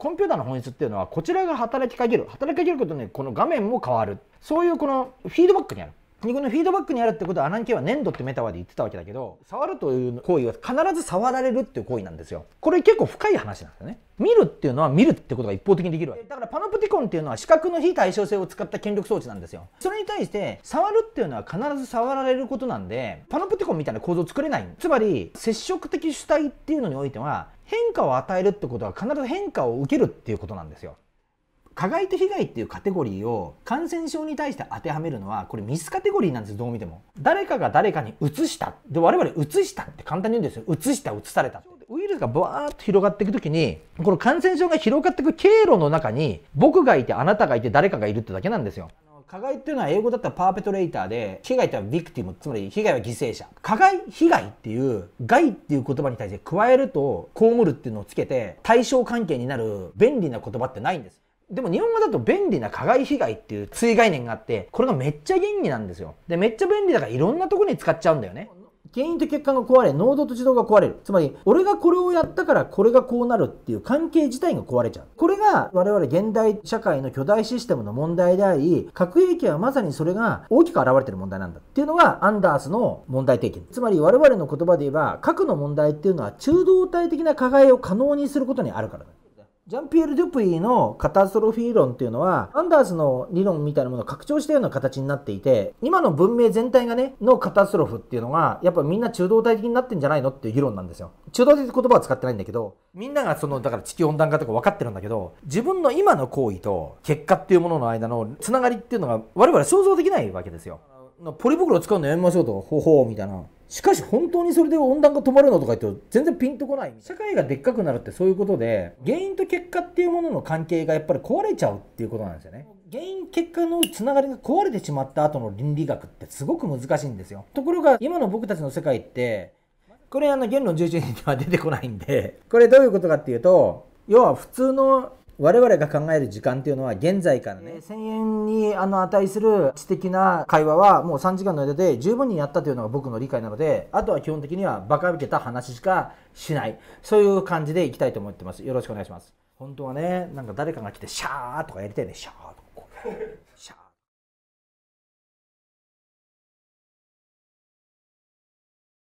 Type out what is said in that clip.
コンピューターの本質っていうのはこちらが働きかける働きかけることにこの画面も変わるそういうこのフィードバックにあるでこのフィードバックにあるってことはアナンキは粘土ってメタワーで言ってたわけだけど触るという行為は必ず触られるっていう行為なんですよこれ結構深い話なんですよね見るっていうのは見るってことが一方的にできるわけだからパコンっていうのは視覚の非対称性を使った権力装置なんですよ。それに対して、触るっていうのは必ず触られることなんで、パノプティコンみたいな構造を作れない。つまり、接触的主体っていうのにおいては、変化を与えるってことは必ず変化を受けるっていうことなんですよ。加害と被害っていうカテゴリーを感染症に対して当てはめるのはこれミスカテゴリーなんですどう見ても誰かが誰かに移したで我々移したって簡単に言うんですよ移した移されたルスがバーッと広がっていくときに、この感染症が広がっていく経路の中に、僕がいて、あなたがいて、誰かがいるってだけなんですよ。加害っていうのは英語だったらパーペトレーターで、被害ってのはビクティム、つまり被害は犠牲者。加害、被害っていう、害っていう言葉に対して加えると、被るっていうのをつけて、対象関係になる便利な言葉ってないんです。でも日本語だと便利な加害被害っていう追概念があって、これがめっちゃ便利なんですよ。で、めっちゃ便利だからいろんなとこに使っちゃうんだよね。原因と血管が壊れ、濃度と自動が壊れる。つまり、俺がこれをやったからこれがこうなるっていう関係自体が壊れちゃう。これが我々現代社会の巨大システムの問題であり、核兵器はまさにそれが大きく現れてる問題なんだっていうのがアンダースの問題提起。つまり我々の言葉で言えば、核の問題っていうのは中道体的な加害を可能にすることにあるからだ。ジャンピエール・デュプイのカタストロフィー論っていうのは、アンダースの理論みたいなものを拡張したような形になっていて、今の文明全体がね、のカタストロフっていうのが、やっぱみんな中道体的になってんじゃないのっていう議論なんですよ。中道体って言葉は使ってないんだけど、みんながその、だから地球温暖化とか分かってるんだけど、自分の今の行為と結果っていうものの間のつながりっていうのが我々想像できないわけですよ。ポリ袋使うのやめましょうと、ほほうみたいな。しかし本当にそれで温暖化止まるのとか言って全然ピンとこない。社会がでっかくなるってそういうことで、原因と結果っていうものの関係がやっぱり壊れちゃうっていうことなんですよね。原因結果のつながりが壊れてしまった後の倫理学ってすごく難しいんですよ。ところが今の僕たちの世界って、これあの言論11人には出てこないんで、これどういうことかっていうと、要は普通の我々が考える時間っていうのは現在からね、1000円にあの値する知的な会話はもう3時間の間で十分にやったというのが僕の理解なのであとは基本的にはバカびけた話しかしないそういう感じでいきたいと思ってますよろしくお願いします本当はねなんか誰かが来てシャーとかやりたいねシャーとか